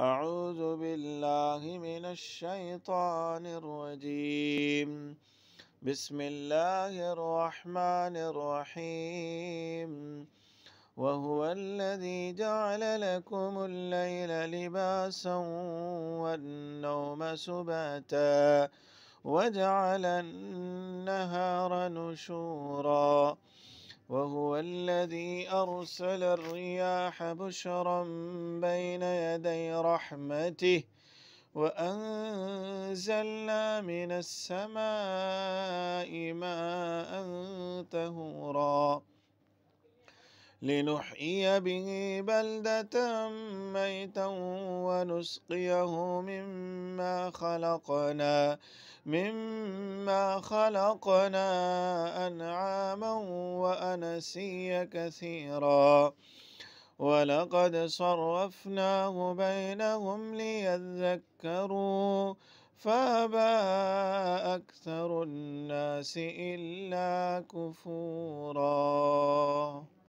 أعوذ بالله من الشيطان الرجيم بسم الله الرحمن الرحيم وهو الذي جعل لكم الليل لباسا والنوم سباتا وجعل النهار نشورا الذي أرسل الرياح بشرا بين يدي رحمته وأنزلنا من السماء ماء تهورا لنحيي به بلدة ميتا ونسقيه مما خلقنا مما خلقنا أنعاما وأنسيا كثيرا ولقد صرفناه بينهم ليذكروا فابى أكثر الناس إلا كفورا